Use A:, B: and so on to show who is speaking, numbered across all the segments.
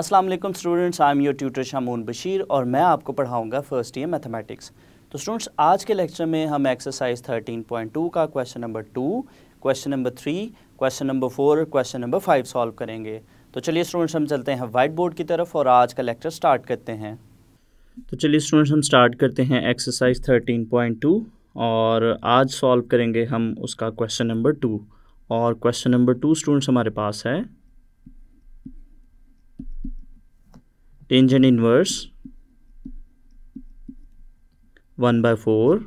A: अस्सलाम वालेकुम students I am your tutor Shamoon Bashir और मैं आपको पढ़ाऊंगा फर्स्ट ईयर मैथमेटिक्स तो स्टूडेंट्स आज के लेक्चर में हम एक्सरसाइज 13.2 का question number two question number three question number four और क्वेश्चन नंबर फाइव सॉल्व करेंगे तो चलिए स्टूडेंट्स हम चलते हैं वाइट बोर्ड की तरफ और आज का लेक्चर स्टार्ट करते हैं तो चलिए स्टूडेंट्स हम स्टार्ट करते हैं एक्सरसाइज थर्टीन और आज सॉल्व करेंगे हम उसका क्वेश्चन नंबर टू और क्वेश्चन नंबर टू स्टूडेंट्स हमारे पास है tangent inverse 1 by 4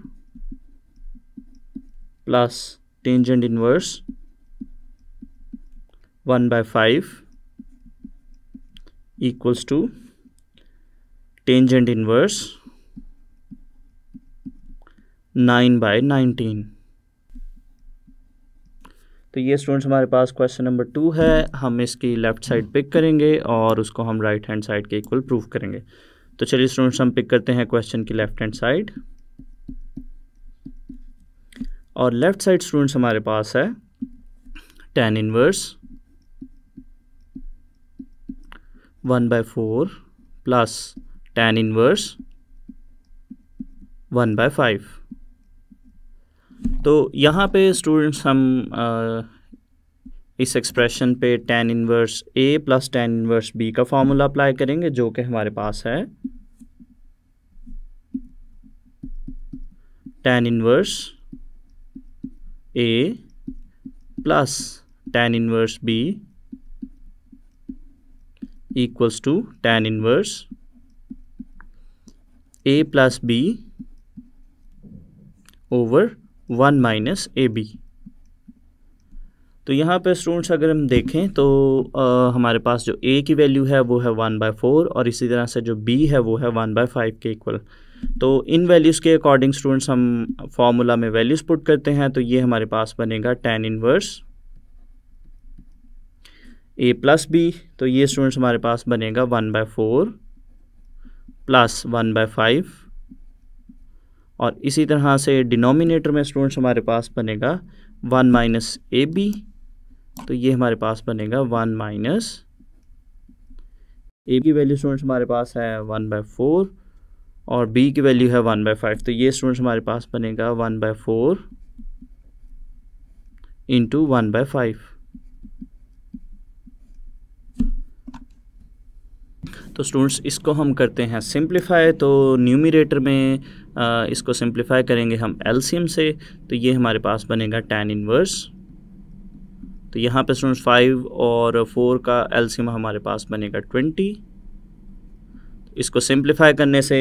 A: plus tangent inverse 1 by 5 equals to tangent inverse 9 by 19 तो ये स्टूडेंट्स हमारे पास क्वेश्चन नंबर टू है हम इसकी लेफ़्ट साइड पिक करेंगे और उसको हम राइट हैंड साइड के इक्वल प्रूफ करेंगे तो चलिए स्टूडेंट्स हम पिक करते हैं क्वेश्चन की लेफ़्ट हैंड साइड और लेफ़्ट साइड स्टूडेंट्स हमारे पास है tan inverse one by four plus tan inverse one by five तो यहाँ पे स्टूडेंट्स हम आ, uh, इस एक्सप्रेशन पे tan inverse A plus tan inverse B का फॉर्मूला अप्लाई करेंगे जो कि हमारे पास है tan inverse A plus tan inverse B equals to tan inverse A plus B over one minus A B तो यहाँ पे स्टूडेंट्स अगर हम देखें तो आ, हमारे पास जो ए की वैल्यू है वो है वन बाय फोर और इसी तरह से जो बी है वो है वन बाय फाइव के इक्वल तो इन वैल्यूज़ के अकॉर्डिंग स्टूडेंट्स हम फार्मूला में वैल्यूज़ पुट करते हैं तो ये हमारे पास बनेगा tan inverse A plus B तो ये स्टूडेंट्स हमारे पास बनेगा one by four plus one by five और इसी तरह से डिनोमिनेटर में स्टूडेंट्स हमारे पास बनेगा वन माइनस ए बी तो ये हमारे पास बनेगा वन माइनस ए की वैल्यू स्टूडेंट्स हमारे पास है वन बाई फोर और बी की वैल्यू है वन बाई फाइव तो ये स्टूडेंट्स हमारे पास बनेगा one by four into one by five तो स्टूडेंट्स इसको हम करते हैं सिंप्लीफाई तो न्यूमिरेटर में इसको सिंप्लीफाई करेंगे हम एलसीएम से तो ये हमारे पास बनेगा टेन इनवर्स तो यहाँ पे स्टूडेंट्स फाइव और फोर का एलसीएम हमारे पास बनेगा ट्वेंटी इसको सिंप्लीफाई करने से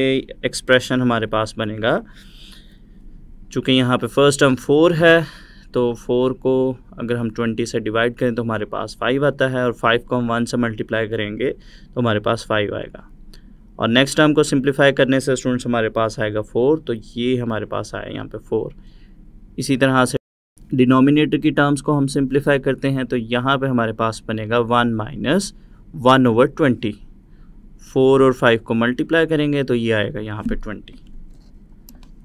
A: एक्सप्रेशन हमारे पास बनेगा चूँकि यहाँ पे फर्स्ट टर्म फोर है तो फोर को अगर हम ट्वेंटी से डिवाइड करें तो हमारे पास फाइव आता है और फाइव को हम वन से मल्टीप्लाई करेंगे तो हमारे पास फाइव आएगा और नेक्स्ट टर्म को सिंप्लीफाई करने से स्टूडेंट्स हमारे पास आएगा फोर तो ये हमारे पास आया यहाँ पे फोर इसी तरह से डिनोमिनेटर की टर्म्स को हम सिंप्लीफाई करते हैं तो यहाँ पे हमारे पास बनेगा one minus one over twenty four और फाइव को मल्टीप्लाई करेंगे तो ये आएगा यहाँ पे ट्वेंटी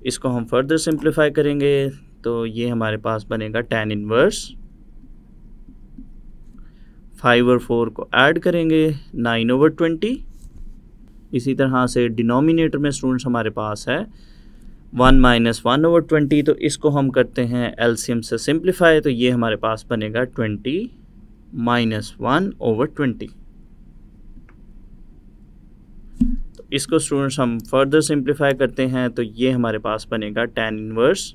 A: इसको हम फर्दर सिंप्लीफाई करेंगे तो ये हमारे पास बनेगा टेन इनवर्स फाइव और फोर को ऐड करेंगे नाइन ओवर ट्वेंटी इसी तरह से डिनोमिनेटर में स्टूडेंट्स हमारे पास है one minus one over twenty तो इसको हम करते हैं एलसीएम से सिंप्लीफाई तो ये हमारे पास बनेगा twenty minus one over twenty तो इसको स्टूडेंट्स हम फर्दर सिंप्लीफाई करते हैं तो ये हमारे पास बनेगा tan inverse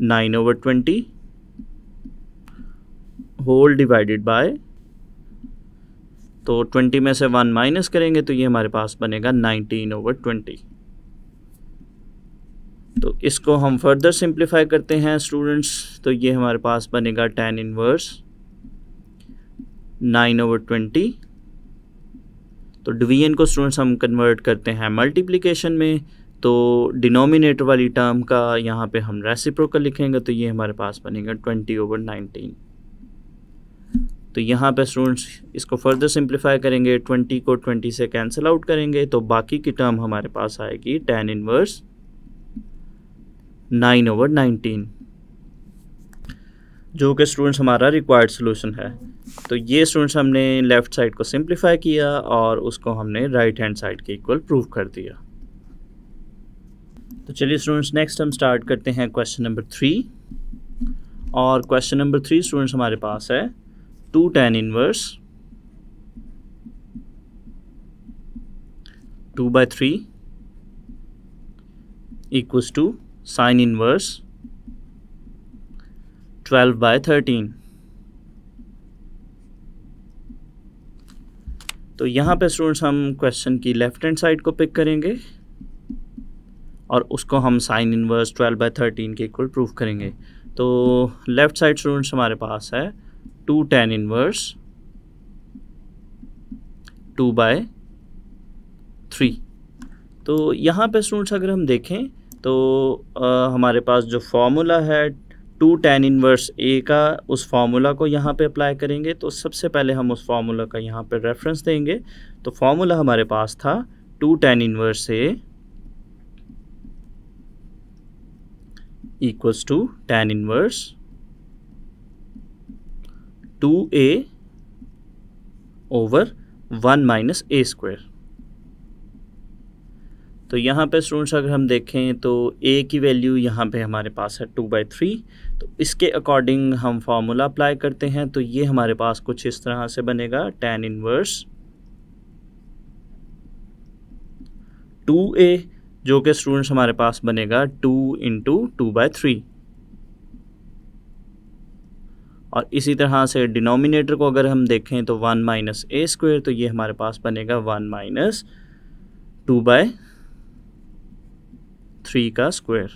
A: nine over twenty whole divided by तो ट्वेंटी में से वन माइनस करेंगे तो ये हमारे पास बनेगा नाइनटीन ओवर ट्वेंटी तो इसको हम फर्दर सिंप्लीफाई करते हैं स्टूडेंट्स तो ये हमारे पास बनेगा tan inverse nine over twenty तो डिवीजन को स्टूडेंट्स हम कन्वर्ट करते हैं मल्टीप्लिकेशन में तो डिनोमिनेटर वाली टर्म का यहाँ पे हम रेसिप्रोकल लिखेंगे तो ये हमारे पास बनेगा ट्वेंटी ओवर नाइनटीन तो यहाँ पे स्टूडेंट्स इसको फर्दर सिंप्लीफाई करेंगे ट्वेंटी को ट्वेंटी से कैंसिल आउट करेंगे तो बाकी की टर्म हमारे पास आएगी tan inverse nine over nineteen जो कि स्टूडेंट्स हमारा रिक्वायर्ड सोल्यूशन है तो ये स्टूडेंट्स हमने लेफ़्ट साइड को सिंप्लीफाई किया और उसको हमने राइट हैंड साइड के इक्वल प्रूव कर दिया तो चलिए स्टूडेंट्स नेक्स्ट हम स्टार्ट करते हैं क्वेश्चन नंबर थ्री और क्वेश्चन नंबर थ्री स्टूडेंट्स हमारे पास है two tan inverse two by three equals to sine inverse twelve by thirteen तो यहाँ पे स्टूडेंट्स हम क्वेश्चन की लेफ्ट हैंड साइड को पिक करेंगे और उसको हम sine inverse twelve by thirteen के इक्वल प्रूफ करेंगे तो लेफ़्ट साइड स्टूडेंट्स हमारे पास है two tan inverse two by three तो यहाँ पे स्टूडेंट्स अगर हम देखें तो आ, हमारे पास जो फार्मूला है टू टेन इनवर्स ए का उस फार्मूला को यहाँ पे अप्लाई करेंगे तो सबसे पहले हम उस फार्मूला का यहाँ पे रेफरेंस देंगे तो फार्मूला हमारे पास था two tan inverse A equals to tan inverse two A over one minus A square तो यहाँ पे स्टूडेंट्स अगर हम देखें तो ए की वैल्यू यहाँ पे हमारे पास है टू बाई थ्री तो इसके अकॉर्डिंग हम फार्मूला अप्लाई करते हैं तो ये हमारे पास कुछ इस तरह से बनेगा टेन इनवर्स टू ए जो कि स्टूडेंट्स हमारे पास बनेगा two into two by three और इसी तरह से डिनोमिनेटर को अगर हम देखें तो वन माइनस ए स्क्वेयर तो ये हमारे पास बनेगा one minus two by three का स्क्वेयर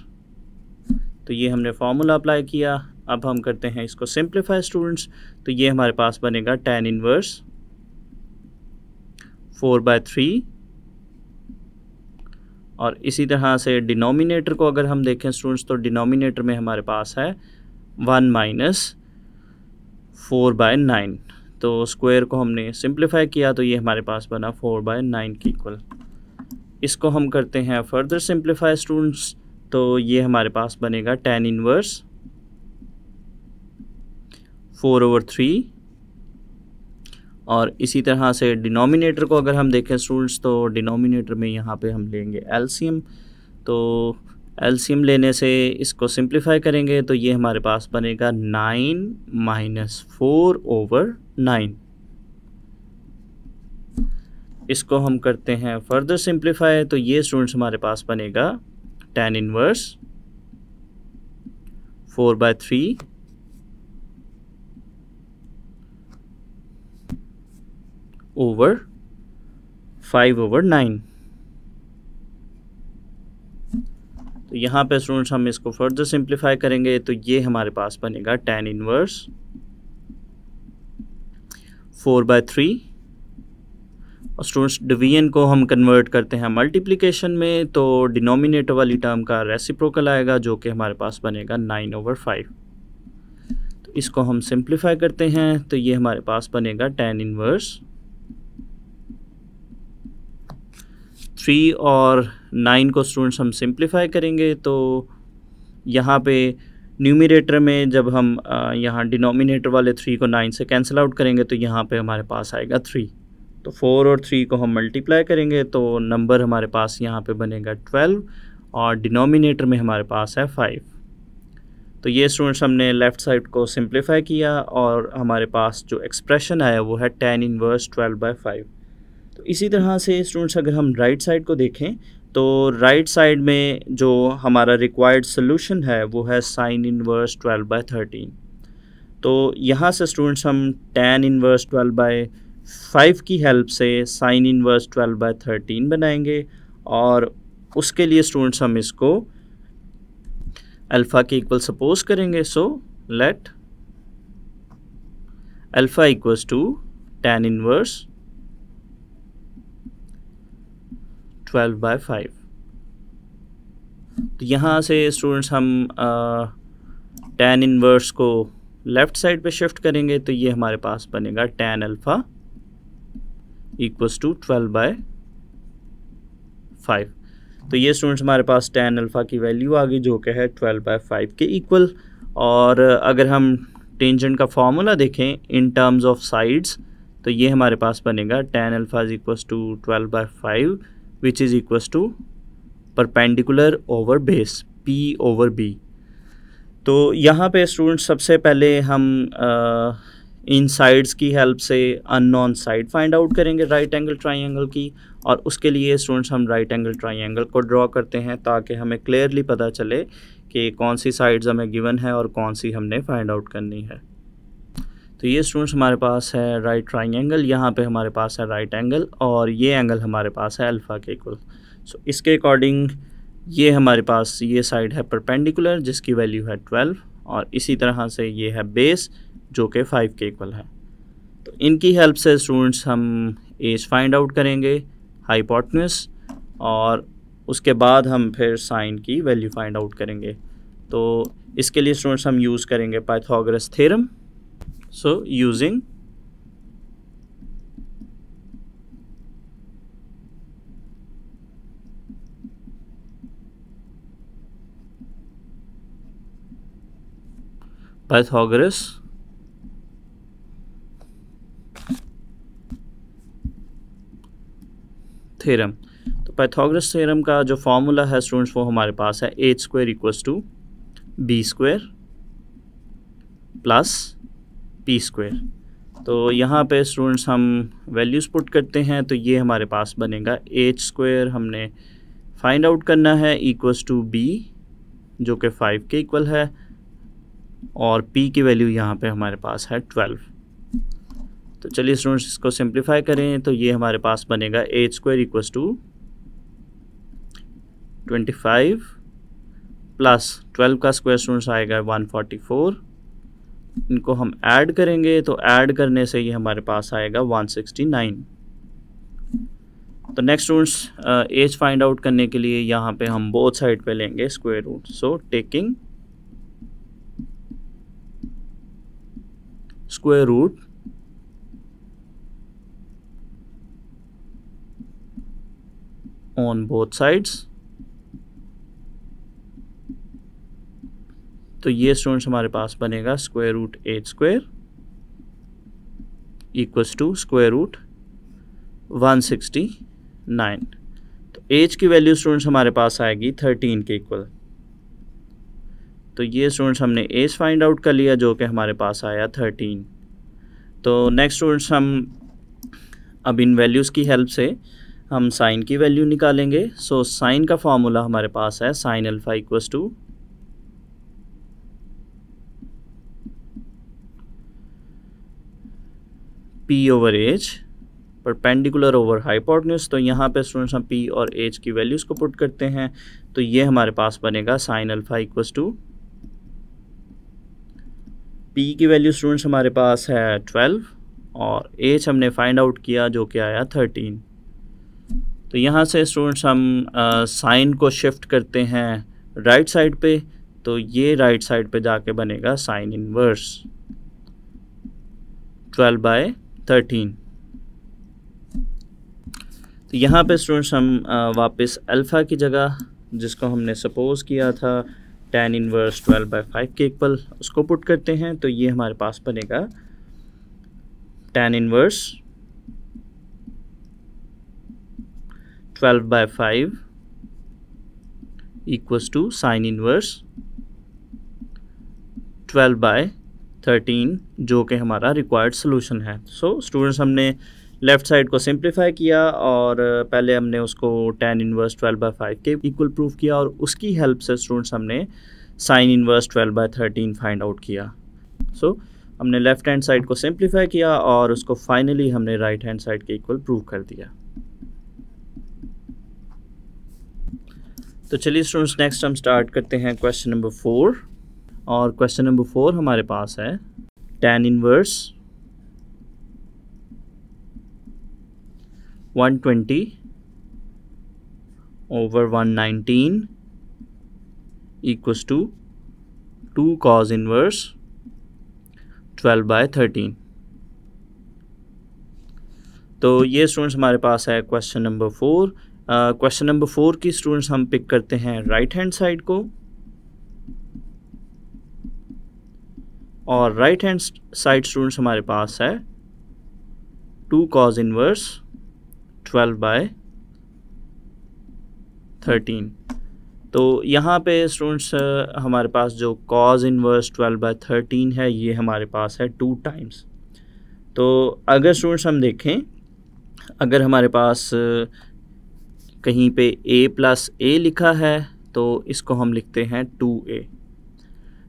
A: तो ये हमने फार्मूला अप्लाई किया अब हम करते हैं इसको सिंप्लीफाई स्टूडेंट्स तो ये हमारे पास बनेगा tan inverse four by three और इसी तरह से डिनोमिनेटर को अगर हम देखें स्टूडेंट्स तो डिनोमिनेटर में हमारे पास है one minus four by nine तो स्क्वायर को हमने सिंप्लीफाई किया तो ये हमारे पास बना फोर बाय नाइन की इक्वल इसको हम करते हैं फर्दर सिंप्लीफाई स्टूडेंट्स तो ये हमारे पास बनेगा tan inverse four over three और इसी तरह से डिनोमिनेटर को अगर हम देखें स्टूडेंट्स तो डिनोमिनेटर में यहाँ पे हम लेंगे एलसीएम तो एलसीएम लेने से इसको सिंप्लीफाई करेंगे तो ये हमारे पास बनेगा nine minus four over nine इसको हम करते हैं फर्दर सिंप्लीफाई तो ये स्टूडेंट्स हमारे पास बनेगा tan inverse four by three over five over nine तो यहाँ पे स्टूडेंट्स हम इसको फर्दर सिंप्लीफाई करेंगे तो ये हमारे पास बनेगा tan inverse four by three और स्टूडेंट्स डिवीजन को हम कन्वर्ट करते हैं मल्टीप्लिकेशन में तो डिनोमिनेटर वाली टर्म का रेसिप्रोकल आएगा जो कि हमारे पास बनेगा नाइन ओवर फाइव तो इसको हम सिंप्लीफाई करते हैं तो ये हमारे पास बनेगा टेन इनवर्स थ्री और नाइन को स्टूडेंट्स हम सिंप्लीफाई करेंगे तो यहाँ पे न्यूमिनेटर में जब हम यहाँ डिनोमिनेटर वाले थ्री को नाइन से कैंसिल आउट करेंगे तो यहाँ पे हमारे पास आएगा थ्री तो फोर और थ्री को हम मल्टीप्लाई करेंगे तो नंबर हमारे पास यहाँ पे बनेगा ट्वेल्व और डिनोमिनेटर में हमारे पास है फाइव तो ये स्टूडेंट्स हमने लेफ़्ट साइड को सिंप्लीफाई किया और हमारे पास जो एक्सप्रेशन आया वो है tan inverse twelve by five तो इसी तरह से स्टूडेंट्स अगर हम राइट साइड को देखें तो राइट साइड में जो हमारा रिक्वायर्ड सोल्यूशन है वो है sine inverse twelve by thirteen तो यहाँ से स्टूडेंट्स हम tan inverse twelve by five की हेल्प से sine inverse twelve by thirteen बनाएंगे और उसके लिए स्टूडेंट्स हम इसको अल्फ़ा के इक्वल सपोज करेंगे so let alpha equals to tan inverse 12 by five तो यहाँ से स्टूडेंट्स हम टेन इनवर्स को लेफ़्ट साइड पे शिफ्ट करेंगे तो ये हमारे पास बनेगा tan alpha equals to twelve by five तो ये स्टूडेंट्स हमारे पास टेन अल्फ़ा की वैल्यू आ गई जो कि है ट्वेल्व बाय फाइव के इक्वल और अगर हम टेंजेंट का फार्मूला देखें इन टर्म्स ऑफ साइड्स तो ये हमारे पास बनेगा tan alpha equal to twelve by five which is equals to perpendicular over base P over B तो यहाँ पे स्टूडेंट सबसे पहले हम इन साइड्स की हेल्प से अननोन साइड फाइंड आउट करेंगे राइट एंगल ट्राइंगल की और उसके लिए स्टूडेंट्स हम राइट एंगल ट्राइंगल को ड्रॉ करते हैं ताकि हमें क्लियरली पता चले कि कौन सी साइड्स हमें गिवन है और कौन सी हमने फाइंड आउट करनी है तो ये स्टूडेंट्स हमारे पास है राइट ट्राइंग एंगल यहाँ पे हमारे पास है राइट एंगल और ये एंगल हमारे पास है अल्फ़ा के इक्वल सो इसके अकॉर्डिंग ये हमारे पास ये साइड है परपेंडिकुलर जिसकी वैल्यू है ट्वेल्व और इसी तरह से ये है बेस जो कि फ़ाइव के इक्वल है तो इनकी हेल्प से स्टूडेंट्स हम एज फाइंड आउट करेंगे हाइपोटनस और उसके बाद हम फिर साइन की वैल्यू फाइंड आउट करेंगे तो इसके लिए स्टूडेंट्स हम यूज़ करेंगे Pythagoras theorem So using Pythagoras theorem तो पाइथागोरस थ्योरम का जो फॉर्मूला है स्टूडेंट्स वो हमारे पास है H square equals to B square plus P square तो यहाँ पे स्टूडेंट्स हम वैल्यूज़ पुट करते हैं तो ये हमारे पास बनेगा एच स्क्वेयर हमने फाइंड आउट करना है इक्वल्स टू बी जो कि फ़ाइव के इक्वल है और पी की वैल्यू यहाँ पे हमारे पास है ट्वेल्व तो चलिए स्टूडेंट्स इसको सिंप्लीफाई करें तो ये हमारे पास बनेगा H square equals to twenty five plus twelve का स्क्वायर स्टूडेंट्स आएगा वन फोर्टी फोर इनको हम ऐड करेंगे तो ऐड करने से ये हमारे पास आएगा 169 तो next roots H find out करने के लिए यहाँ पे हम बोथ साइड पे लेंगे square root so taking square root both sides 169 तो ये स्टूडेंट्स हमारे पास बनेगा square root H square equals to square root one sixty nine तो एज की वैल्यू स्टूडेंट्स हमारे पास आएगी थर्टीन के इक्वल तो ये स्टूडेंट्स हमने एज फाइंड आउट कर लिया जो कि हमारे पास आया थर्टीन तो नेक्स्ट स्टूडेंट्स हम अब इन वैल्यूज़ की हेल्प से हम साइन की वैल्यू निकालेंगे सो so, साइन का फार्मूला हमारे पास है sine alpha equals to P over H perpendicular over hypotenuse तो यहाँ पे स्टूडेंट्स हम पी और एच की वैल्यूज़ को पुट करते हैं तो ये हमारे पास बनेगा sine alpha equals to P की वैल्यू स्टूडेंट्स हमारे पास है ट्वेल्व और एच हमने फाइंड आउट किया जो कि आया थर्टीन तो यहाँ से स्टूडेंट्स हम साइन को शिफ्ट करते हैं राइट साइड पे तो ये राइट साइड पे जाके बनेगा sine inverse twelve by thirteen तो यहाँ पे स्टूडेंट्स हम वापस अल्फ़ा की जगह जिसको हमने सपोज़ किया था ten inverse twelve by five के इक्वल उसको पुट करते हैं तो ये हमारे पास बनेगा tan inverse twelve by five equals to sine inverse twelve by thirteen जो कि हमारा रिक्वायर्ड सोल्यूशन है सो so, स्टूडेंट्स हमने लेफ़्ट साइड को सिंप्लीफाई किया और पहले हमने उसको tan inverse twelve by five के इक्वल प्रूफ किया और उसकी हेल्प से स्टूडेंट्स हमने sine inverse twelve by thirteen find out किया सो so, हमने लेफ़्ट हैंड साइड को सिंप्लीफाई किया और उसको फाइनली हमने राइट हैंड साइड के इक्वल प्रूव कर दिया तो चलिए स्टूडेंट्स नेक्स्ट हम स्टार्ट करते हैं क्वेश्चन नंबर फोर और क्वेश्चन नंबर फोर हमारे पास है tan inverse one twenty over one nineteen equals to two cos inverse twelve by thirteen तो ये स्टूडेंट्स हमारे पास है question number four question number four की स्टूडेंट्स हम पिक करते हैं राइट हैंड साइड को और राइट हैंड साइड स्टूडेंट्स हमारे पास है two cos inverse twelve by thirteen तो यहाँ पे स्टूडेंट्स uh, हमारे पास जो cos inverse twelve by thirteen है ये हमारे पास है टू टाइम्स तो अगर स्टूडेंट्स हम देखें अगर हमारे पास uh, कहीं पे a प्लस ए लिखा है तो इसको हम लिखते हैं टू ए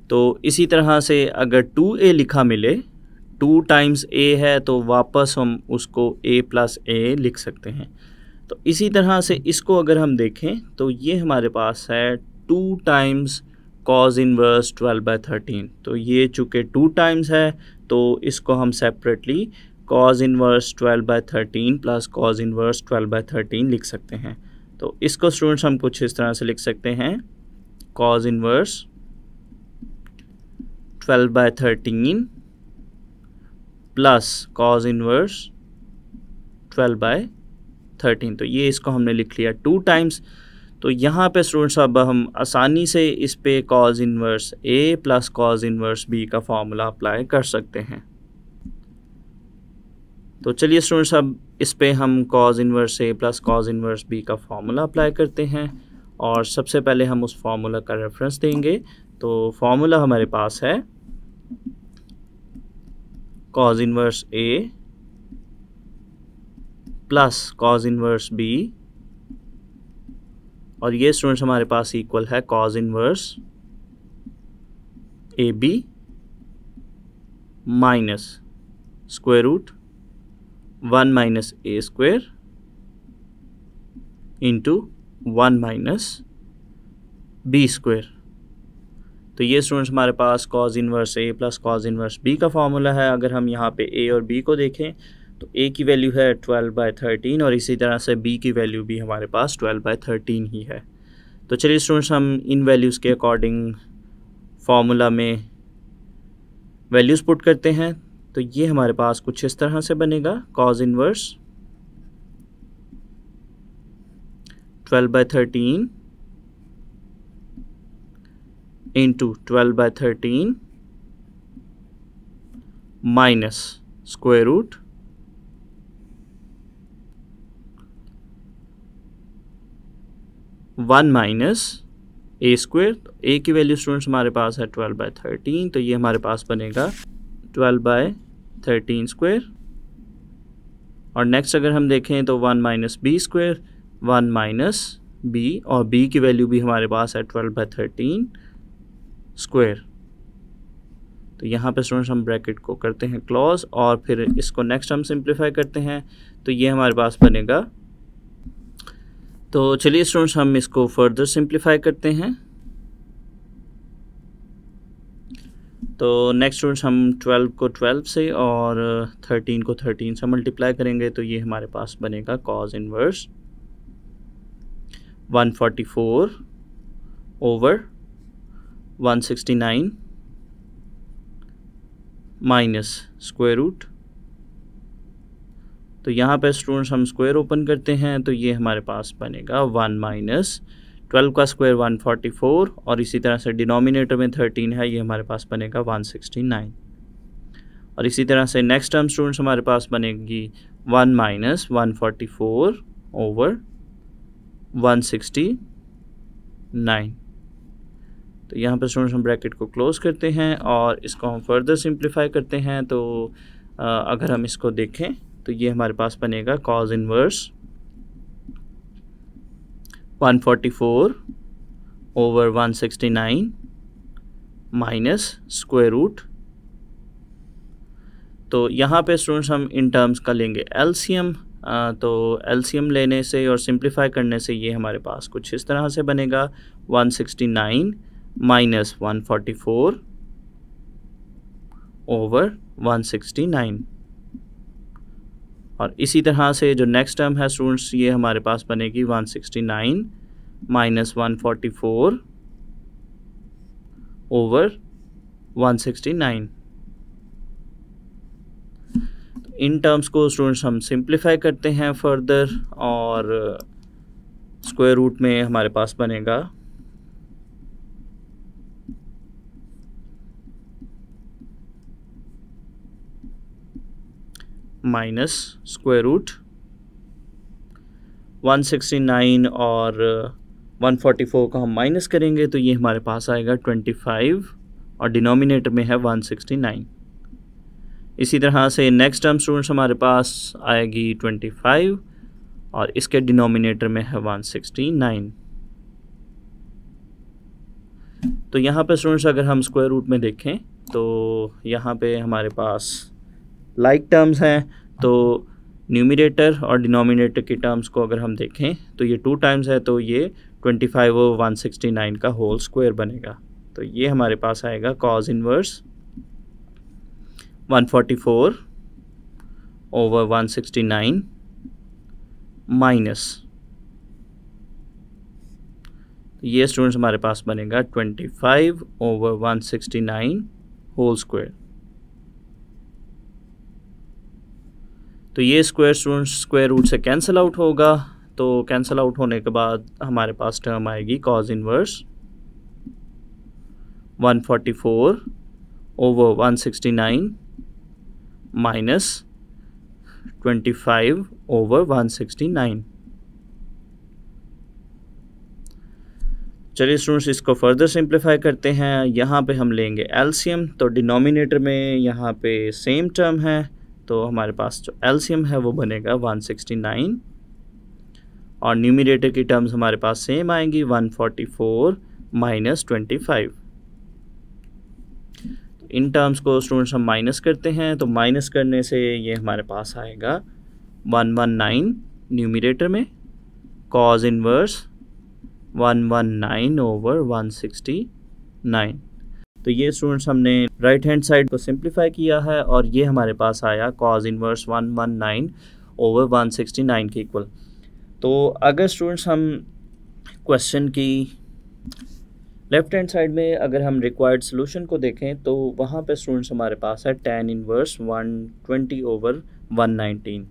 A: तो इसी तरह से अगर टू ए लिखा मिले टू टाइम्स ए है तो वापस हम उसको ए प्लस ए लिख सकते हैं तो इसी तरह से इसको अगर हम देखें तो ये हमारे पास है two times cos inverse twelve by thirteen तो ये चूँकि टू टाइम्स है तो इसको हम separately cos inverse twelve by thirteen plus cos inverse twelve by thirteen लिख सकते हैं तो इसको स्टूडेंट्स हम कुछ इस तरह से लिख सकते हैं cos inverse 12 by 13 plus cos inverse 12 by 13 तो ये इसको हमने लिख लिया टू टाइम्स तो यहाँ पे स्टूडेंट्स अब हम आसानी से इस पे cos inverse A plus cos inverse B का फार्मूला अप्लाई कर सकते हैं तो चलिए स्टूडेंट्स अब इस पे हम cos inverse A plus cos inverse B का फार्मूला अप्लाई करते हैं और सबसे पहले हम उस फार्मूला का रेफरेंस देंगे तो फार्मूला हमारे पास है cos inverse A plus cos inverse B और ये स्टूडेंट्स हमारे पास इक्वल है cos inverse A B minus square root one minus A square into one minus B square तो ये स्टूडेंट्स हमारे पास cos inverse A plus cos inverse B का फार्मूला है अगर हम यहाँ पे ए और बी को देखें तो ए की वैल्यू है ट्वेल्व बाय थर्टीन और इसी तरह से बी की वैल्यू भी हमारे पास ट्वेल्व बाय थर्टीन ही है तो चलिए स्टूडेंट्स हम इन वैल्यूज़ के अकॉर्डिंग फार्मूला में वैल्यूज़ पुट करते हैं तो ये हमारे पास कुछ इस तरह से बनेगा cos inverse twelve by thirteen into 12 by 13 minus square root one minus A square A की वैल्यू स्टूडेंट्स हमारे पास है ट्वेल्व बाय थर्टीन तो ये हमारे पास बनेगा ट्वेल्व बाय थर्टीन स्क्वेयर और नेक्स्ट अगर हम देखें तो one minus B square one minus B और बी की वैल्यू भी हमारे पास है ट्वेल्व बाय थर्टीन स्क्वेयर तो यहाँ पे स्टूडेंट्स हम ब्रैकेट को करते हैं क्लॉज और फिर इसको नेक्स्ट हम सिंप्लीफाई करते हैं तो ये हमारे पास बनेगा तो चलिए स्टूडेंट्स हम इसको फर्दर सिंप्लीफाई करते हैं तो नेक्स्ट स्टूडेंट्स हम 12 को 12 से और 13 को 13 से मल्टीप्लाई करेंगे तो ये हमारे पास बनेगा cos inverse 144 over one sixty nine minus square root तो यहाँ पर स्टूडेंट्स हम स्क्वायर ओपन करते हैं तो ये हमारे पास बनेगा वन माइनस ट्वेल्व का स्क्वायर वन फोर्टी फोर और इसी तरह से डिनोमिनेटर में थर्टीन है ये हमारे पास बनेगा वन सिक्सटी नाइन और इसी तरह से नेक्स्ट टर्म स्टूडेंट्स हमारे पास बनेगी one minus one forty four over one sixty nine तो यहाँ पर स्टूडेंट्स हम ब्रैकेट को क्लोज़ करते हैं और इसको हम फर्दर सिंप्लीफाई करते हैं तो आ, अगर हम इसको देखें तो ये हमारे पास बनेगा cos inverse 144 over 169 minus square root तो यहाँ पे स्टूडेंट्स हम इन टर्म्स का लेंगे एलसीएम तो एलसीएम लेने से और सिंप्लीफाई करने से ये हमारे पास कुछ इस तरह से बनेगा 169 minus one forty four over one sixty nine और इसी तरह से जो नेक्स्ट टर्म है स्टूडेंट्स ये हमारे पास बनेगी 169 माइनस फोर ओवर 169 इन टर्म्स को स्टूडेंट्स हम सिंप्लीफाई करते हैं फर्दर और स्क्वायर रूट में हमारे पास बनेगा माइनस स्क्वायर रूट 169 और 144 uh, का हम माइनस करेंगे तो ये हमारे पास आएगा 25 और डिनोमिनेटर में है 169 इसी तरह से नेक्स्ट टर्म स्टूडेंट्स हमारे पास आएगी 25 और इसके डिनोमिनेटर में है 169 तो यहाँ पे स्टूडेंट्स अगर हम स्क्वायर रूट में देखें तो यहाँ पे हमारे पास लाइक टर्म्स हैं तो न्यूमिनेटर और डिनोमिनेटर की टर्म्स को अगर हम देखें तो ये टू टाइम्स है तो ये twenty five over one sixty nine का होल स्क्वायर बनेगा तो ये हमारे पास आएगा cos inverse one forty four over one sixty nine minus ये स्टूडेंट्स हमारे पास बनेगा twenty five over one sixty nine whole square तो ये स्क्वायर स्टूडेंट स्क्वायर रूट से कैंसिल आउट होगा तो कैंसिल आउट होने के बाद हमारे पास टर्म आएगी cos inverse 144 over 169 minus 25 over 169 चलिए स्टूडेंट्स इसको फर्दर सिंप्लीफाई करते हैं यहाँ पे हम लेंगे एलसीएम तो डिनोमिनेटर में यहाँ पे सेम टर्म है तो हमारे पास जो एल्शियम है वो बनेगा 169 और न्यूमिनेटर की टर्म्स हमारे पास सेम आएंगी 144 forty four minus twenty five इन टर्म्स को स्टूडेंट्स हम माइनस करते हैं तो माइनस करने से ये हमारे पास आएगा 119 न्यूमिनेटर में कॉज इनवर्स 119 ओवर 169 तो ये स्टूडेंट्स हमने राइट हैंड साइड को सिंप्लीफाई किया है और ये हमारे पास आया cos inverse one one nine over one sixty nine के इक्वल तो अगर स्टूडेंट्स हम क्वेश्चन की लेफ्ट हैंड साइड में अगर हम रिक्वायर्ड सोल्यूशन को देखें तो वहाँ पे स्टूडेंट्स हमारे पास है tan inverse one twenty over one nineteen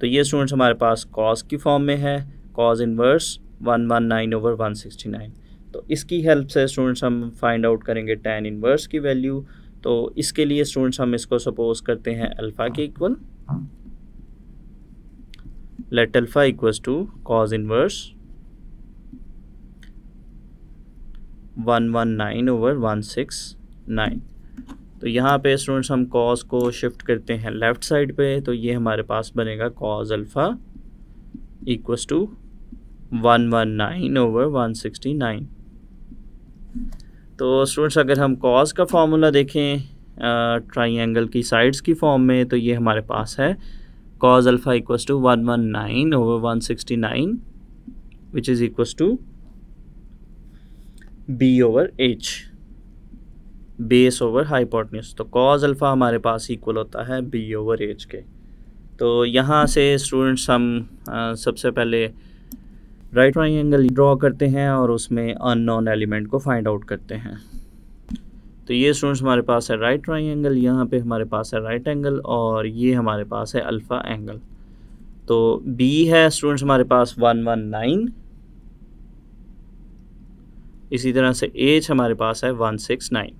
A: तो ये स्टूडेंट्स हमारे पास कॉज की फॉर्म में है cos inverse one one nine over one sixty nine तो इसकी हेल्प से स्टूडेंट्स हम फाइंड आउट करेंगे टेन इनवर्स की वैल्यू तो इसके लिए स्टूडेंट्स हम इसको सपोज करते हैं अल्फ़ा के equal let alpha equals to cos inverse one one nine over one six nine तो यहाँ पे स्टूडेंट्स हम कॉज को शिफ्ट करते हैं लेफ़्ट साइड पे तो ये हमारे पास बनेगा cos alpha equals to one one nine over one sixty nine तो स्टूडेंट्स अगर हम कॉज का फार्मूला देखें ट्राइंगल की साइड्स की फॉर्म में तो ये हमारे पास है cos alpha equals to one one nine over one sixty nine which is equals to B over H base over hypotenuse तो कॉज अल्फ़ा हमारे पास इक्वल होता है बी ओवर एच के तो यहाँ से स्टूडेंट्स हम आ, सबसे पहले राइट एंगल ड्रॉ करते हैं और उसमें अननोन एलिमेंट को फाइंड आउट करते हैं तो ये स्टूडेंट्स हमारे पास है राइट एंगल यहाँ पे हमारे पास है राइट एंगल और ये हमारे पास है अल्फ़ा एंगल तो बी है स्टूडेंट्स हमारे पास वन वन नाइन इसी तरह से एच हमारे पास है वन सिक्स नाइन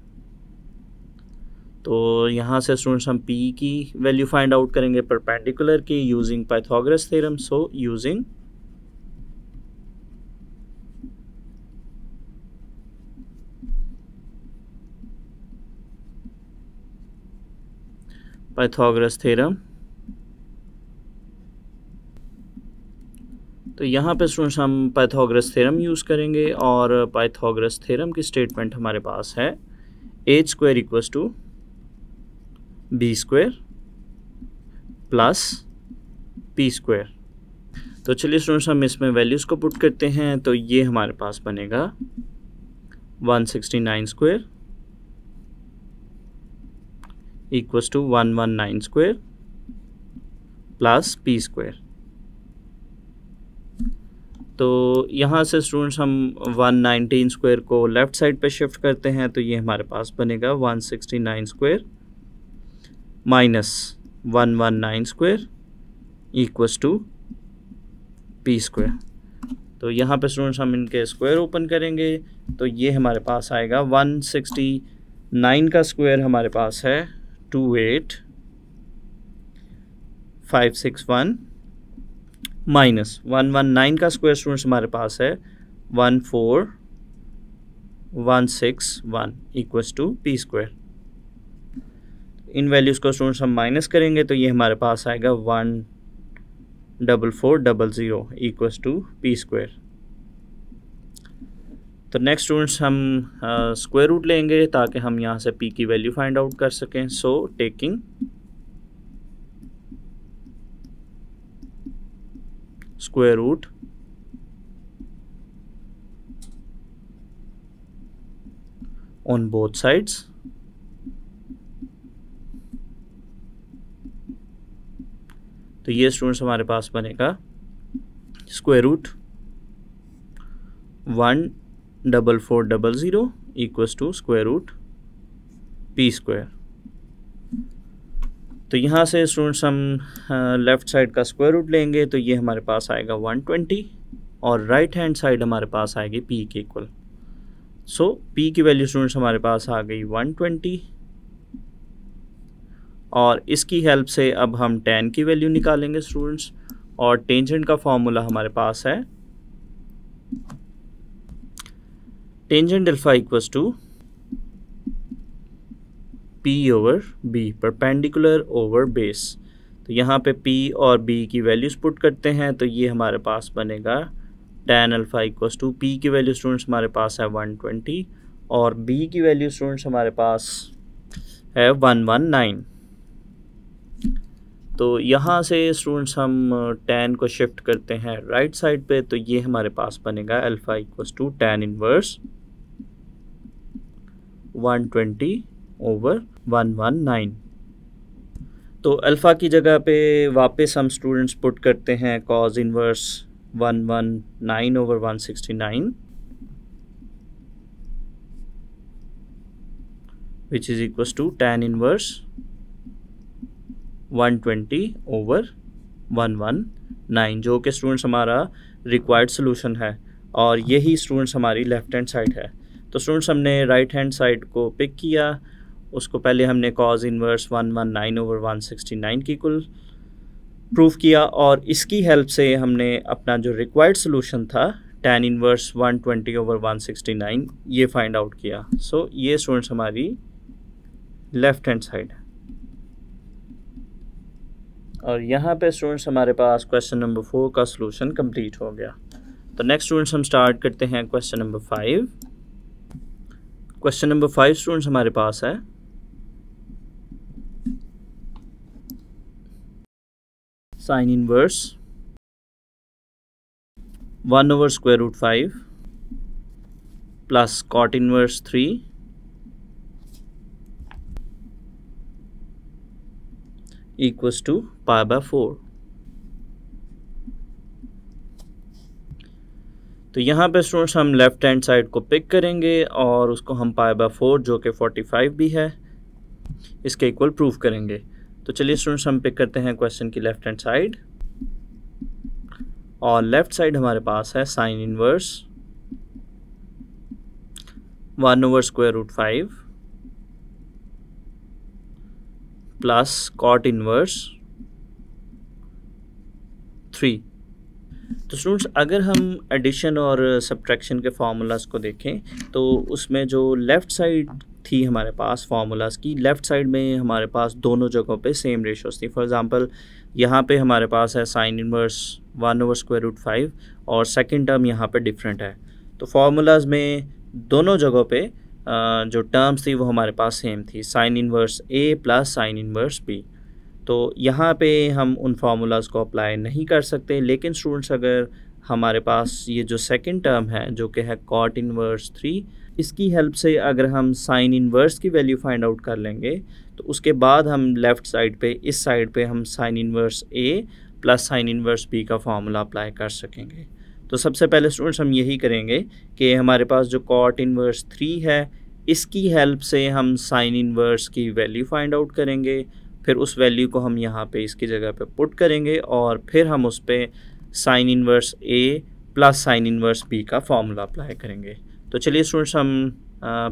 A: तो यहाँ से स्टूडेंट्स हम पी की वैल्यू फाइंड आउट करेंगे परपेंडिकुलर की using Pythagoras theorem so using Pythagoras theorem तो यहाँ पे स्टूडेंट्स हम पाइथागोरस थ्योरम यूज़ करेंगे और पाइथागोरस थ्योरम की स्टेटमेंट हमारे पास है H square equals to B square plus P square तो चलिए स्टूडेंट्स हम इसमें वैल्यूज़ को पुट करते हैं तो ये हमारे पास बनेगा 169 square equals to 119 square plus P square तो यहाँ से स्टूडेंट्स हम 119 स्क्वायर को लेफ़्ट साइड पे शिफ्ट करते हैं तो ये हमारे पास बनेगा 169 square minus 119 square equals to P square तो यहाँ पे स्टूडेंट्स हम इनके स्क्वायर ओपन करेंगे तो ये हमारे पास आएगा 169 का स्क्वायर हमारे पास है two eight five six one minus one one nine का स्क्वायर स्टूडेंट्स हमारे पास है one four one six one equals to P square इन वैल्यूज़ को स्टूडेंट्स हम माइनस करेंगे तो ये हमारे पास आएगा one double four double zero equals to P square तो नेक्स्ट स्टूडेंट्स हम स्क्वायर uh, रूट लेंगे ताकि हम यहाँ से पी की वैल्यू फाइंड आउट कर सकें so taking square root on both sides तो ये स्टूडेंट्स हमारे पास बनेगा square root one double four double zero equals to square root P square तो यहाँ से स्टूडेंट्स हम लेफ़्ट हाँ, साइड का स्क्वायर रूट लेंगे तो ये हमारे पास आएगा वन ट्वेंटी और राइट हैंड साइड हमारे पास आएगी पी के इक्वल सो पी की वैल्यू स्टूडेंट्स हमारे पास आ गई वन ट्वेंटी और इसकी हेल्प से अब हम टेन की वैल्यू निकालेंगे स्टूडेंट्स और टेंजेंट का फॉर्मूला हमारे पास है tangent delta equals to P over B perpendicular over base तो यहाँ पे p और b की वैल्यूज़ पुट करते हैं तो ये हमारे पास बनेगा tan alpha equals to P की वैल्यू स्टूडेंट्स हमारे पास है 120 और b की वैल्यू स्टूडेंट्स हमारे पास है 119 तो यहाँ से स्टूडेंट्स हम टेन को शिफ्ट करते हैं राइट साइड पे तो ये हमारे पास बनेगा alpha equals to tan inverse 120 over 119 तो अल्फ़ा की जगह पे वापस हम स्टूडेंट्स पुट करते हैं cos inverse 119 over 169 which is equals to tan inverse 120 over 119 जो कि स्टूडेंट्स हमारा रिक्वायर्ड सोल्यूशन है और यही स्टूडेंट्स हमारी लेफ्ट हैंड साइड है तो स्टूडेंट्स हमने राइट हैंड साइड को पिक किया उसको पहले हमने cos inverse one one nine over one sixty nine की कुल प्रूव किया और इसकी हेल्प से हमने अपना जो रिक्वायर्ड सोल्यूशन था ten inverse one twenty over one sixty nine ये फाइंड आउट किया सो so, ये स्टूडेंट्स हमारी लेफ़्ट हैंड साइड और यहाँ पे स्टूडेंट्स हमारे पास क्वेश्चन नंबर फोर का सोल्यूशन कंप्लीट हो गया तो नेक्स्ट स्टूडेंट्स हम स्टार्ट करते हैं question number five question number five students हमारे पास है sine inverse one over square root five plus cot inverse three equals to pi by four तो यहाँ पे स्टूडेंट्स हम लेफ़्ट हैंड साइड को पिक करेंगे और उसको हम पाए बाय फोर जो कि फोर्टी फाइव भी है इसके इक्वल प्रूफ करेंगे तो चलिए स्टूडेंट्स हम पिक करते हैं क्वेश्चन की लेफ़्ट हैंड साइड और लेफ़्ट साइड हमारे पास है sine inverse one over square root five plus cot inverse three तो स्टूडेंट्स अगर हम एडिशन और सब्ट्रैक्शन के फार्मूलाज को देखें तो उसमें जो लेफ़्ट साइड थी हमारे पास फार्मूलाज की लेफ़्ट साइड में हमारे पास दोनों जगहों पे सेम रेशोस थी फॉर एग्जांपल यहाँ पे हमारे पास है sine inverse one over square root five और सेकंड टर्म यहाँ पे डिफरेंट है तो फार्मूलाज में दोनों जगहों पे जो टर्म्स थी वो हमारे पास सेम थी sine inverse A plus sine inverse B तो यहाँ पे हम उन फार्मूलाज़ को अप्लाई नहीं कर सकते लेकिन स्टूडेंट्स अगर हमारे पास ये जो सेकंड टर्म है जो कि है कॉट इनवर्स थ्री इसकी हेल्प से अगर हम साइन इनवर्स की वैल्यू फाइंड आउट कर लेंगे तो उसके बाद हम लेफ़्ट साइड पे इस साइड पे हम sine inverse A plus sine inverse B का फार्मूला अप्लाई कर सकेंगे तो सबसे पहले स्टूडेंट्स हम यही करेंगे कि हमारे पास जो कॉट इनवर्स थ्री है इसकी हेल्प से हम साइन इनवर्स की वैल्यू फाइंड आउट करेंगे फिर उस वैल्यू को हम यहाँ पे इसकी जगह पे पुट करेंगे और फिर हम उस पर sine inverse A plus sine inverse B का फॉर्मूला अप्लाई करेंगे तो चलिए स्टूडेंट्स हम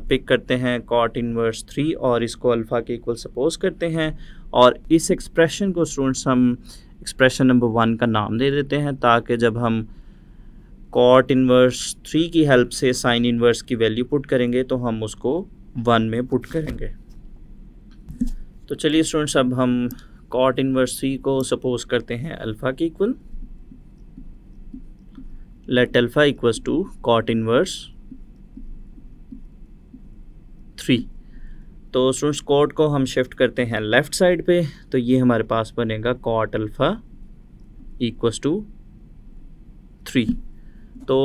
A: पिक करते हैं कॉट इनवर्स थ्री और इसको अल्फ़ा के इक्वल सपोज करते हैं और इस एक्सप्रेशन को स्टूडेंट्स हम एक्सप्रेशन नंबर वन का नाम दे देते हैं ताकि जब हम कॉट इनवर्स थ्री की हेल्प से साइन इनवर्स की वैल्यू पुट करेंगे तो हम उसको वन में पुट करेंगे तो चलिए स्टूडेंट्स अब हम कॉट इनवर्स सी को सपोज करते हैं अल्फ़ा के equal let alpha equals to cot inverse three तो स्टूडेंट्स कॉट को हम शिफ्ट करते हैं लेफ़्ट साइड पे तो ये हमारे पास बनेगा cot alpha equals to three तो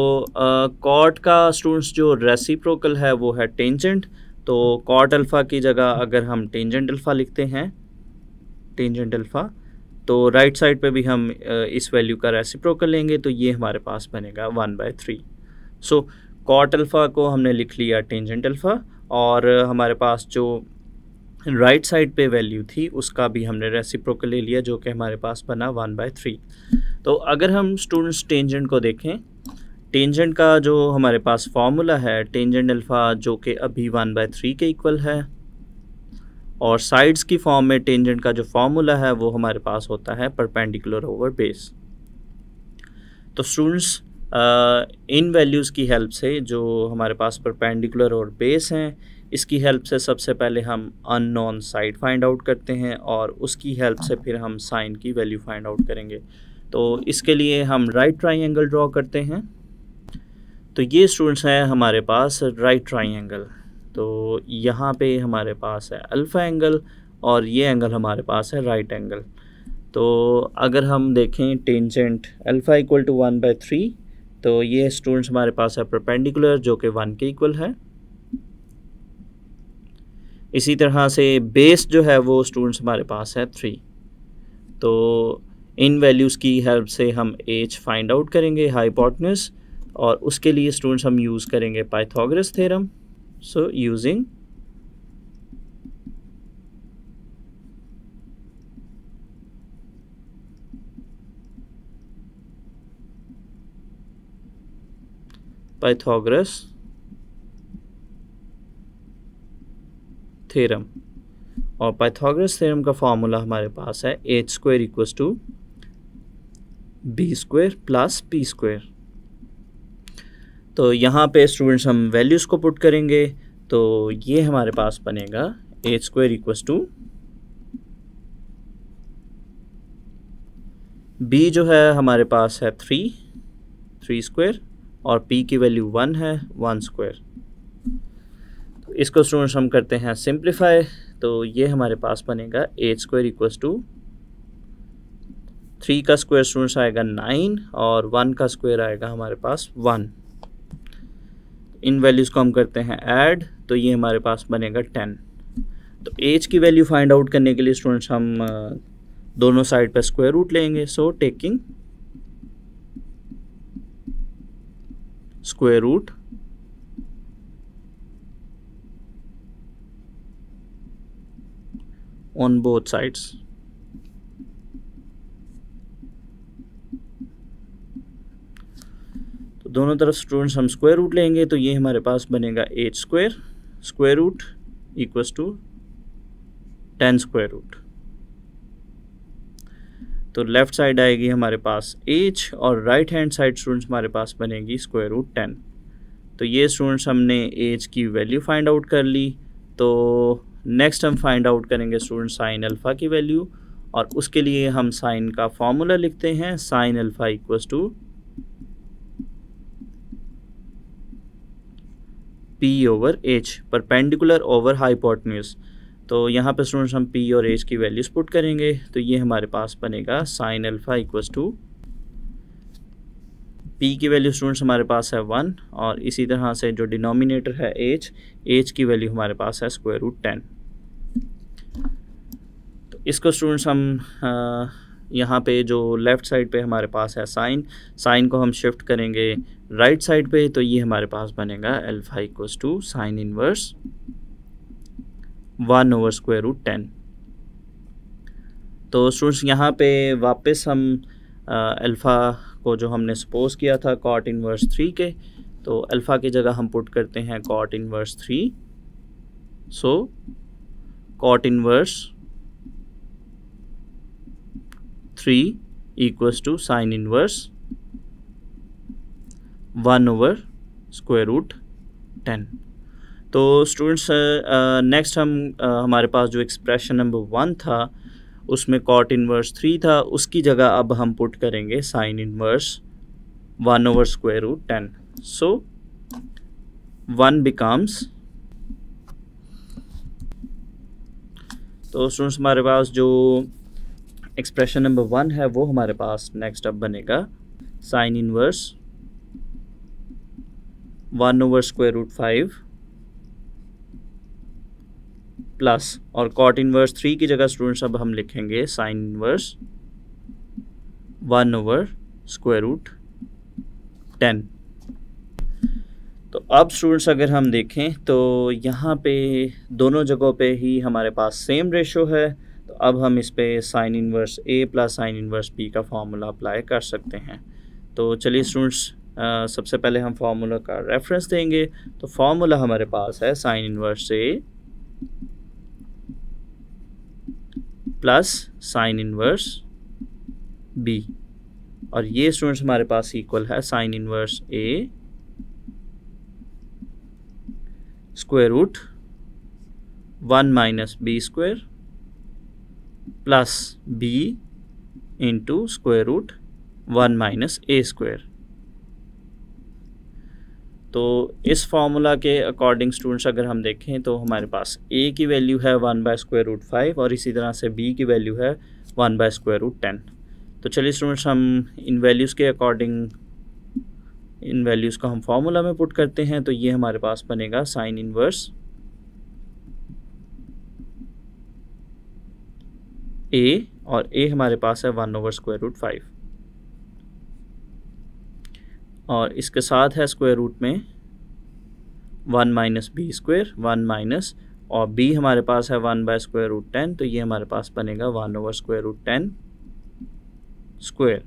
A: कॉट का स्टूडेंट्स जो रेसिप्रोकल है वो है टेंजेंट तो कॉट अल्फ़ा की जगह अगर हम टेंजेंट अल्फ़ा लिखते हैं टेंजेंट अल्फ़ा तो राइट right साइड पे भी हम इस वैल्यू का रेसिप्रोकल लेंगे तो ये हमारे पास बनेगा one by three so cot alpha को हमने लिख लिया टेंजेंट अल्फ़ा और हमारे पास जो राइट right साइड पे वैल्यू थी उसका भी हमने रेसिप्रोकल ले लिया जो कि हमारे पास बना वन बाय थ्री तो अगर हम स्टूडेंट्स टेंजेंट को देखें टेंजेंट का जो हमारे पास फार्मूला है टेंजेंट अल्फ़ा जो कि अभी वन बाई थ्री के इक्वल है और साइड्स की फॉर्म में टेंजेंट का जो फार्मूला है वो हमारे पास होता है परपेंडिकुलर ओवर बेस तो स्टूडेंट्स इन वैल्यूज़ की हेल्प से जो हमारे पास परपेंडिकुलर ओवर बेस हैं इसकी हेल्प से सबसे पहले हम अननोन साइड फाइंड आउट करते हैं और उसकी हेल्प से फिर हम साइन की वैल्यू फाइंड आउट करेंगे तो इसके लिए हम राइट ट्राइंगल ड्रॉ करते हैं तो ये स्टूडेंट्स हैं हमारे पास राइट ट्राइंगल तो यहाँ पे हमारे पास है अल्फ़ा एंगल और ये एंगल हमारे पास है राइट एंगल तो अगर हम देखें tangent alpha equal to one by three तो ये स्टूडेंट्स हमारे पास है परपेंडिकुलर जो कि वन के इक्वल है इसी तरह से बेस जो है वो स्टूडेंट्स हमारे पास है थ्री तो इन वैल्यूज़ की हेल्प से हम एज फाइंड आउट करेंगे हाइपोटनस और उसके लिए स्टूडेंट्स हम यूज़ करेंगे Pythagoras theorem so using Pythagoras theorem और पाइथागोरस थ्योरम का फॉर्मूला हमारे पास है H square equal to B square plus P square तो यहाँ पे स्टूडेंट्स हम वैल्यूज़ को पुट करेंगे तो ये हमारे पास बनेगा H square equals to B जो है हमारे पास है थ्री थ्री स्क्वायर और पी की वैल्यू वन है वन स्क्वायर तो इसको स्टूडेंट्स हम करते हैं सिंप्लीफाई तो ये हमारे पास बनेगा H square equals to three का स्क्वायर स्टूडेंट्स आएगा नाइन और वन का स्क्वायर आएगा हमारे पास वन इन वैल्यूज़ को हम करते हैं ऐड तो ये हमारे पास बनेगा टेन तो एज की वैल्यू फाइंड आउट करने के लिए स्टूडेंट्स हम दोनों साइड पर स्क्वायर रूट लेंगे so taking square root on both sides दोनों तरफ स्टूडेंट्स हम स्क्वायर रूट लेंगे तो ये हमारे पास बनेगा H square square root equals to ten square root तो लेफ़्ट साइड आएगी हमारे पास एच और राइट हैंड साइड स्टूडेंट्स हमारे पास बनेगी स्क्वायर रूट टेन तो ये स्टूडेंट्स हमने एच की वैल्यू फाइंड आउट कर ली तो नेक्स्ट हम फाइंड आउट करेंगे स्टूडेंट साइन अल्फ़ा की वैल्यू और उसके लिए हम साइन का फॉर्मूला लिखते हैं sine alpha equals to P over H perpendicular over hypotenuse तो यहाँ पर स्टूडेंट्स हम पी और एच की वैल्यूज पुट करेंगे तो ये हमारे पास बनेगा sine alpha equals to P की वैल्यू स्टूडेंट्स हमारे पास है वन और इसी तरह से जो डिनोमिनेटर है एच एच की वैल्यू हमारे पास है स्क्वायर रूट टेन तो इसको स्टूडेंट्स हम आ, हाँ, यहाँ पे जो लेफ़्ट साइड पे हमारे पास है साइन साइन को हम शिफ्ट करेंगे राइट right साइड पे तो ये हमारे पास बनेगा alpha equals to sine inverse one over square root ten तो स्टूडेंट्स यहाँ पे वापस हम अल्फ़ा को जो हमने सपोज किया था कॉट इनवर्स थ्री के तो अल्फ़ा की जगह हम पुट करते हैं cot inverse three so cot inverse three equal to sine inverse one over square root ten तो स्टूडेंट्स नेक्स्ट uh, uh, हम आ, uh, हमारे पास जो एक्सप्रेशन नंबर वन था उसमें कॉट इनवर्स थ्री था उसकी जगह अब हम पुट करेंगे sine inverse one over square root ten so one becomes तो स्टूडेंट्स हमारे पास जो एक्सप्रेशन नंबर वन है वो हमारे पास नेक्स्ट अब बनेगा sine inverse one over square root five plus और कॉट इनवर्स थ्री की जगह स्टूडेंट्स अब हम लिखेंगे sine inverse one over square root ten तो अब स्टूडेंट्स अगर हम देखें तो यहाँ पे दोनों जगहों पे ही हमारे पास सेम रेशो है अब हम इस पर sine inverse A plus sine inverse B का फार्मूला अप्लाई कर सकते हैं तो चलिए स्टूडेंट्स सबसे पहले हम फार्मूला का रेफरेंस देंगे तो फार्मूला हमारे पास है sine inverse A plus sine inverse B और ये स्टूडेंट्स हमारे पास इक्वल है sine inverse A square root one minus B square plus B into square root one minus A square तो इस फार्मूला के अकॉर्डिंग स्टूडेंट्स अगर हम देखें तो हमारे पास ए की वैल्यू है one by square root five और इसी तरह से बी की वैल्यू है one by square root ten तो चलिए स्टूडेंट्स हम इन वैल्यूज़ के अकॉर्डिंग इन वैल्यूज़ को हम फार्मूला में पुट करते हैं तो ये हमारे पास बनेगा साइन इनवर्स ए और ए हमारे पास है one over square root five और इसके साथ है स्क्वायर रूट में one minus B square one minus और बी हमारे पास है one by square root ten तो ये हमारे पास बनेगा one over square root ten square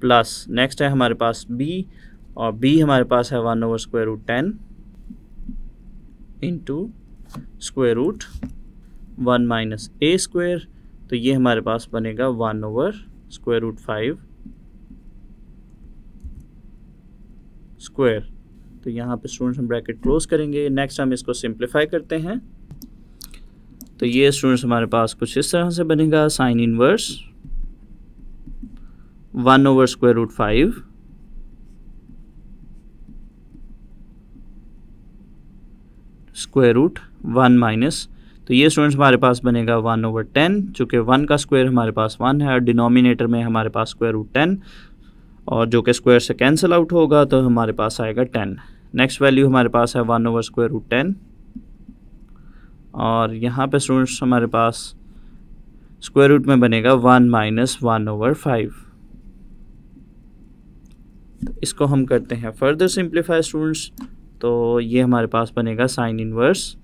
A: plus next है हमारे पास बी और बी हमारे पास है one over square root ten into square root one minus A square तो ये हमारे पास बनेगा one over square root five square तो यहाँ पे स्टूडेंट्स हम ब्रैकेट क्लोज करेंगे नेक्स्ट हम इसको सिंप्लीफाई करते हैं तो ये स्टूडेंट्स हमारे पास कुछ इस तरह से बनेगा sine inverse one over square root five square root one minus तो ये स्टूडेंट्स हमारे पास बनेगा वन ओवर टेन चूँकि वन का स्क्वायर हमारे पास वन है और डिनोमिनेटर में हमारे पास स्क्वायर रूट टेन और जो कि स्क्वायर से कैंसिल आउट होगा तो हमारे पास आएगा टेन नेक्स्ट वैल्यू हमारे पास है one over square root ten और यहाँ पे स्टूडेंट्स हमारे पास स्क्वायर रूट में बनेगा one minus one over five इसको हम करते हैं फर्दर सिंप्लीफाई स्टूडेंट्स तो ये हमारे पास बनेगा sine inverse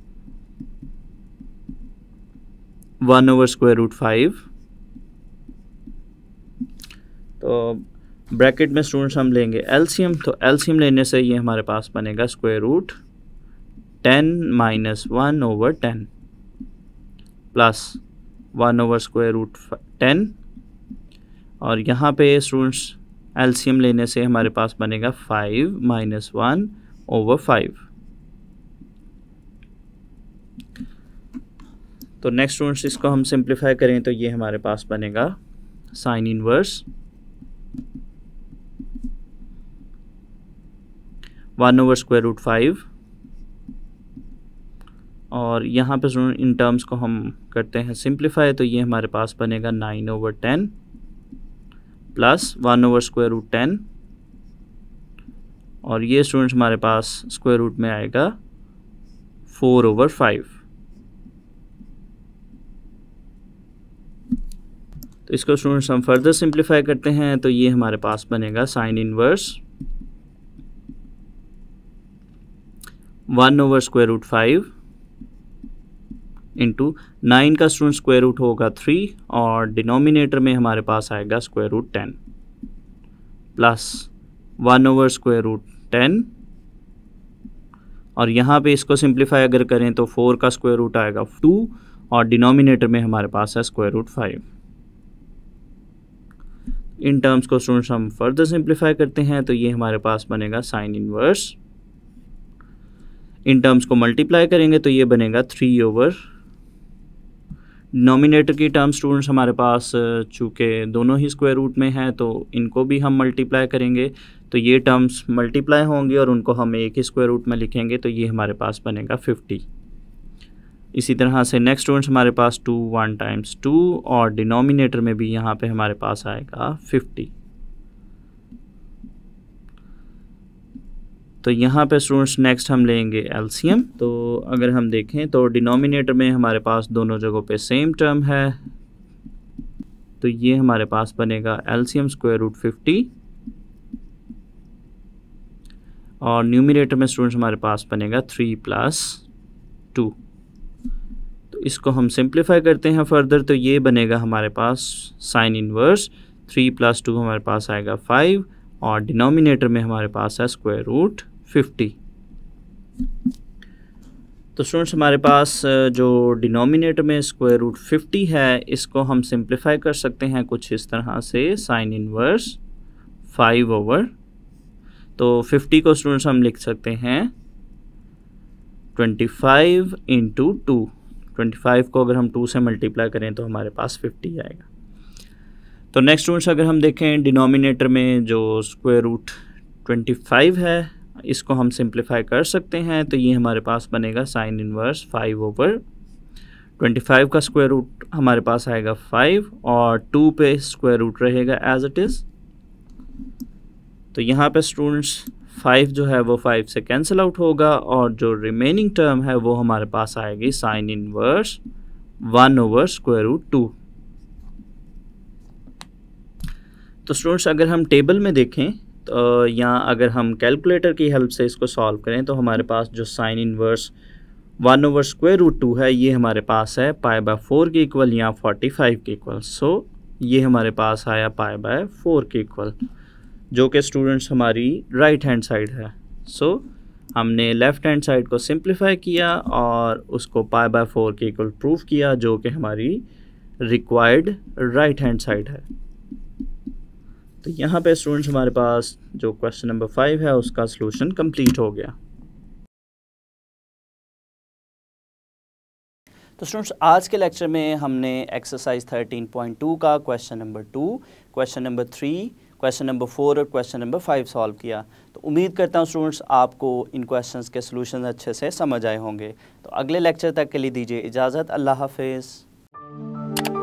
A: one over square root five तो ब्रैकेट में स्टूडेंट्स हम लेंगे एलसीएम तो एलसीएम लेने से ये हमारे पास बनेगा square root ten minus one over ten plus one over square root ten और यहाँ पे स्टूडेंट्स एलसीएम लेने से हमारे पास बनेगा five minus one over five तो नेक्स्ट स्टूडेंट्स इसको हम सिंप्लीफाई करें तो ये हमारे पास बनेगा sine inverse one over square root five और यहाँ पे स्टूडेंट इन टर्म्स को हम करते हैं सिंप्लीफाई तो ये हमारे पास बनेगा nine over ten plus one over square root ten और ये स्टूडेंट्स हमारे पास स्क्वायर रूट में आएगा फोर ओवर फाइव तो इसको स्टूडेंट्स हम फर्दर सिंप्लीफाई करते हैं तो ये हमारे पास बनेगा sine inverse one over square root five into nine का स्टूडेंट स्क्वायर रूट होगा थ्री और डिनोमिनेटर में हमारे पास आएगा square root ten plus one over square root ten और यहाँ पे इसको सिंप्लीफाई अगर करें तो फोर का स्क्वायर रूट आएगा टू और डिनोमिनेटर में हमारे पास है स्क्वायर रूट फाइव इन टर्म्स को स्टूडेंट्स हम फर्दर सिंप्लीफाई करते हैं तो ये हमारे पास बनेगा साइन इनवर्स इन टर्म्स को मल्टीप्लाई करेंगे तो ये बनेगा थ्री ओवर डिनोमिनेटर की टर्म स्टूडेंट्स हमारे पास चूँकि दोनों ही स्क्वायर रूट में हैं तो इनको भी हम मल्टीप्लाई करेंगे तो ये टर्म्स मल्टीप्लाई होंगे और उनको हम एक ही स्क्वायर रूट में लिखेंगे तो ये हमारे पास बनेगा फिफ्टी इसी तरह से नेक्स्ट स्टूडेंट्स हमारे पास टू वन टाइम्स टू और डिनोमिनेटर में भी यहाँ पे हमारे पास आएगा फिफ्टी तो यहाँ पे स्टूडेंट्स नेक्स्ट हम लेंगे एलसीएम तो अगर हम देखें तो डिनोमिनेटर में हमारे पास दोनों जगहों पे सेम टर्म है तो ये हमारे पास बनेगा एलसीएम स्क्वायर रूट फिफ्टी और न्यूमिनेटर में स्टूडेंट्स हमारे पास बनेगा थ्री प्लस टू तो इसको हम सिंप्लीफाई करते हैं फर्दर तो ये बनेगा हमारे पास sine inverse three plus two हमारे पास आएगा फाइव और डिनोमिनेटर में हमारे पास है स्क्वायर रूट फिफ्टी तो स्टूडेंट्स हमारे पास जो डिनोमिनेटर में स्क्वायर रूट फिफ्टी है इसको हम सिंप्लीफाई कर सकते हैं कुछ इस तरह से साइन इनवर्स फाइव ओवर तो फिफ्टी को स्टूडेंट्स हम लिख सकते हैं ट्वेंटी फाइव इंटू टू 25 को अगर हम 2 से मल्टीप्लाई करें तो हमारे पास 50 आएगा तो नेक्स्ट स्टूडेंट्स अगर हम देखें डिनोमिनेटर में जो स्क्वायर रूट 25 है इसको हम सिंप्लीफाई कर सकते हैं तो ये हमारे पास बनेगा साइन इनवर्स 5 ओवर 25 का स्क्वायर रूट हमारे पास आएगा 5 और 2 पे स्क्वायर रूट रहेगा एज इट इज़ तो यहाँ पे स्टूडेंट्स फाइव जो है वो फाइव से कैंसिल आउट होगा और जो रिमेनिंग टर्म है वो हमारे पास आएगी sine inverse one over square root two तो स्टूडेंट्स अगर हम टेबल में देखें तो या अगर हम कैलकुलेटर की हेल्प से इसको सॉल्व करें तो हमारे पास जो sine inverse one over square root two है ये हमारे पास है पाए बाय फोर के इक्वल या फोर्टी फाइव के इक्वल सो ये हमारे पास आया पाए बाय फोर के इक्वल जो कि स्टूडेंट्स हमारी राइट हैंड साइड है सो so, हमने लेफ़्ट हैंड साइड को सिंप्लीफाई किया और उसको पाई बाय फोर के इक्वल प्रूफ किया जो कि हमारी रिक्वायर्ड राइट हैंड साइड है तो यहाँ पे स्टूडेंट्स हमारे पास जो क्वेश्चन नंबर फाइव है उसका सलूशन कंप्लीट हो गया तो स्टूडेंट्स आज के लेक्चर में हमने एक्सरसाइज 13.2 का question number two question number three question number four और क्वेश्चन नंबर फाइव सॉल्व किया तो उम्मीद करता हूँ स्टूडेंट्स आपको इन क्वेश्चन के सोलूशन अच्छे से समझ आए होंगे तो अगले लेक्चर तक के लिए दीजिए इजाज़त अल्लाह हाफिज़